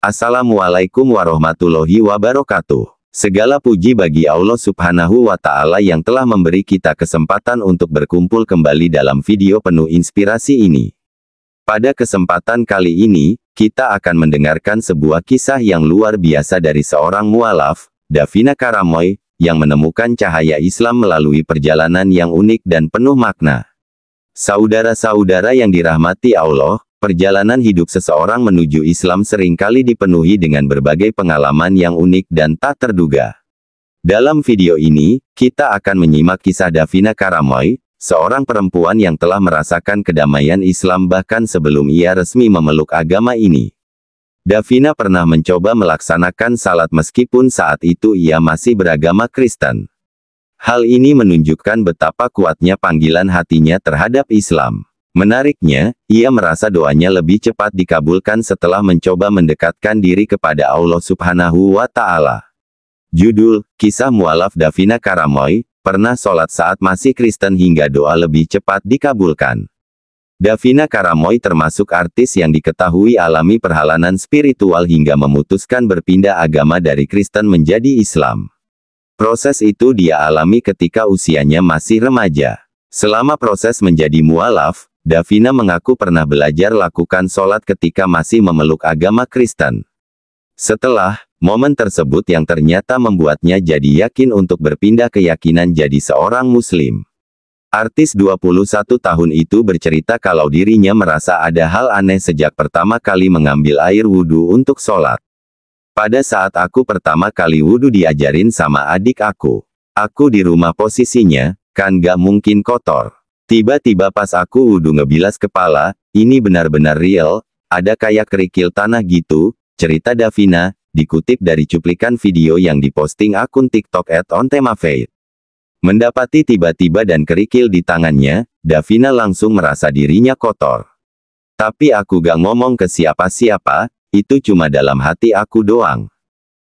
Assalamualaikum warahmatullahi wabarakatuh. Segala puji bagi Allah Subhanahu wa Ta'ala yang telah memberi kita kesempatan untuk berkumpul kembali dalam video penuh inspirasi ini. Pada kesempatan kali ini, kita akan mendengarkan sebuah kisah yang luar biasa dari seorang mualaf, Davina Karamoy, yang menemukan cahaya Islam melalui perjalanan yang unik dan penuh makna. Saudara-saudara yang dirahmati Allah, Perjalanan hidup seseorang menuju Islam seringkali dipenuhi dengan berbagai pengalaman yang unik dan tak terduga. Dalam video ini, kita akan menyimak kisah Davina Karamoy, seorang perempuan yang telah merasakan kedamaian Islam bahkan sebelum ia resmi memeluk agama ini. Davina pernah mencoba melaksanakan salat meskipun saat itu ia masih beragama Kristen. Hal ini menunjukkan betapa kuatnya panggilan hatinya terhadap Islam. Menariknya, ia merasa doanya lebih cepat dikabulkan setelah mencoba mendekatkan diri kepada Allah Subhanahu wa Ta'ala. Judul, Kisah Mualaf Davina Karamoy, pernah sholat saat masih Kristen hingga doa lebih cepat dikabulkan. Davina Karamoy termasuk artis yang diketahui alami perhalanan spiritual hingga memutuskan berpindah agama dari Kristen menjadi Islam. Proses itu dia alami ketika usianya masih remaja. Selama proses menjadi mualaf, Davina mengaku pernah belajar lakukan sholat ketika masih memeluk agama Kristen. Setelah, momen tersebut yang ternyata membuatnya jadi yakin untuk berpindah keyakinan jadi seorang Muslim. Artis 21 tahun itu bercerita kalau dirinya merasa ada hal aneh sejak pertama kali mengambil air wudhu untuk sholat. Pada saat aku pertama kali wudhu diajarin sama adik aku. Aku di rumah posisinya, kan gak mungkin kotor. Tiba-tiba pas aku udah ngebilas kepala, ini benar-benar real, ada kayak kerikil tanah gitu, cerita Davina, dikutip dari cuplikan video yang diposting akun TikTok at on tema Mendapati tiba-tiba dan kerikil di tangannya, Davina langsung merasa dirinya kotor. Tapi aku gak ngomong ke siapa-siapa, itu cuma dalam hati aku doang.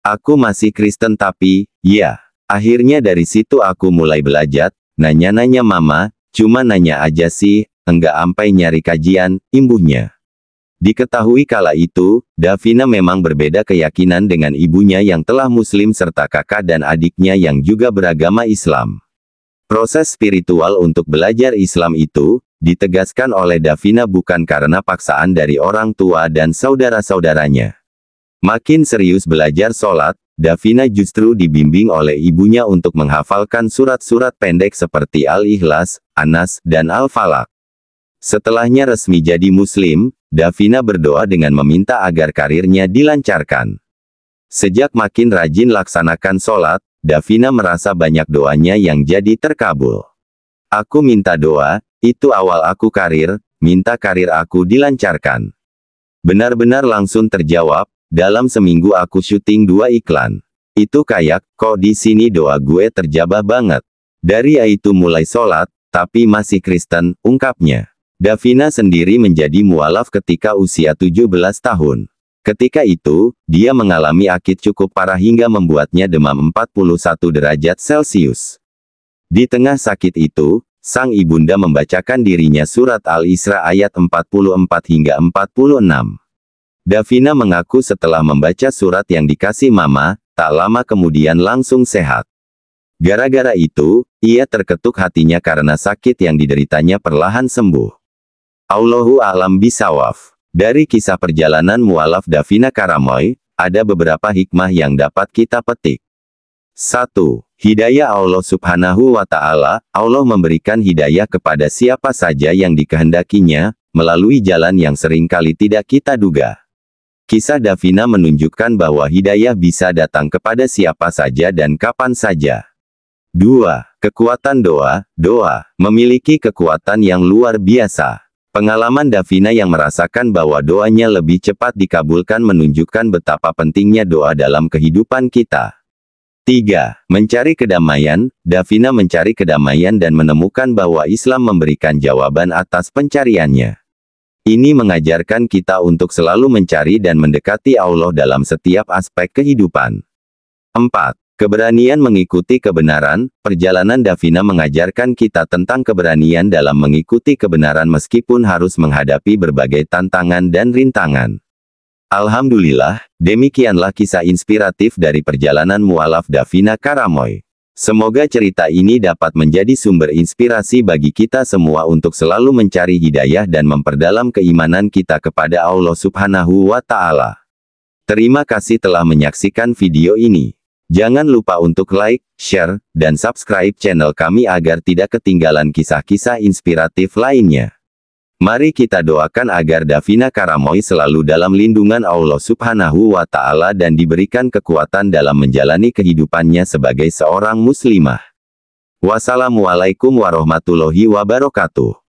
Aku masih Kristen tapi, ya. Akhirnya dari situ aku mulai belajar, nanya-nanya mama, Cuma nanya aja sih, enggak sampai nyari kajian, imbuhnya. Diketahui kala itu, Davina memang berbeda keyakinan dengan ibunya yang telah muslim serta kakak dan adiknya yang juga beragama Islam. Proses spiritual untuk belajar Islam itu, ditegaskan oleh Davina bukan karena paksaan dari orang tua dan saudara-saudaranya. Makin serius belajar sholat, Davina justru dibimbing oleh ibunya untuk menghafalkan surat-surat pendek seperti Al-Ikhlas, Anas, dan al falaq Setelahnya resmi jadi muslim, Davina berdoa dengan meminta agar karirnya dilancarkan. Sejak makin rajin laksanakan sholat, Davina merasa banyak doanya yang jadi terkabul. Aku minta doa, itu awal aku karir, minta karir aku dilancarkan. Benar-benar langsung terjawab, dalam seminggu aku syuting dua iklan. Itu kayak, kok di sini doa gue terjabah banget. Dari itu mulai sholat, tapi masih Kristen, ungkapnya. Davina sendiri menjadi mualaf ketika usia 17 tahun. Ketika itu, dia mengalami akit cukup parah hingga membuatnya demam 41 derajat Celcius. Di tengah sakit itu, sang ibunda membacakan dirinya surat Al-Isra ayat 44 hingga 46. Davina mengaku setelah membaca surat yang dikasih mama, tak lama kemudian langsung sehat. Gara-gara itu, ia terketuk hatinya karena sakit yang dideritanya perlahan sembuh. Allahu alam bisawaf. Dari kisah perjalanan mualaf Davina Karamoy, ada beberapa hikmah yang dapat kita petik. 1. Hidayah Allah Subhanahu wa Ta'ala, Allah memberikan hidayah kepada siapa saja yang dikehendakinya, melalui jalan yang seringkali tidak kita duga. Kisah Davina menunjukkan bahwa hidayah bisa datang kepada siapa saja dan kapan saja. 2. Kekuatan doa, doa, memiliki kekuatan yang luar biasa. Pengalaman Davina yang merasakan bahwa doanya lebih cepat dikabulkan menunjukkan betapa pentingnya doa dalam kehidupan kita. 3. Mencari kedamaian, Davina mencari kedamaian dan menemukan bahwa Islam memberikan jawaban atas pencariannya. Ini mengajarkan kita untuk selalu mencari dan mendekati Allah dalam setiap aspek kehidupan. 4. Keberanian mengikuti kebenaran, perjalanan Davina mengajarkan kita tentang keberanian dalam mengikuti kebenaran meskipun harus menghadapi berbagai tantangan dan rintangan. Alhamdulillah, demikianlah kisah inspiratif dari perjalanan mualaf Davina Karamoy. Semoga cerita ini dapat menjadi sumber inspirasi bagi kita semua untuk selalu mencari hidayah dan memperdalam keimanan kita kepada Allah Subhanahu wa Ta'ala. Terima kasih telah menyaksikan video ini. Jangan lupa untuk like, share, dan subscribe channel kami agar tidak ketinggalan kisah-kisah inspiratif lainnya. Mari kita doakan agar Davina Karamoy selalu dalam lindungan Allah Subhanahu wa Ta'ala dan diberikan kekuatan dalam menjalani kehidupannya sebagai seorang muslimah. Wassalamualaikum warahmatullahi wabarakatuh.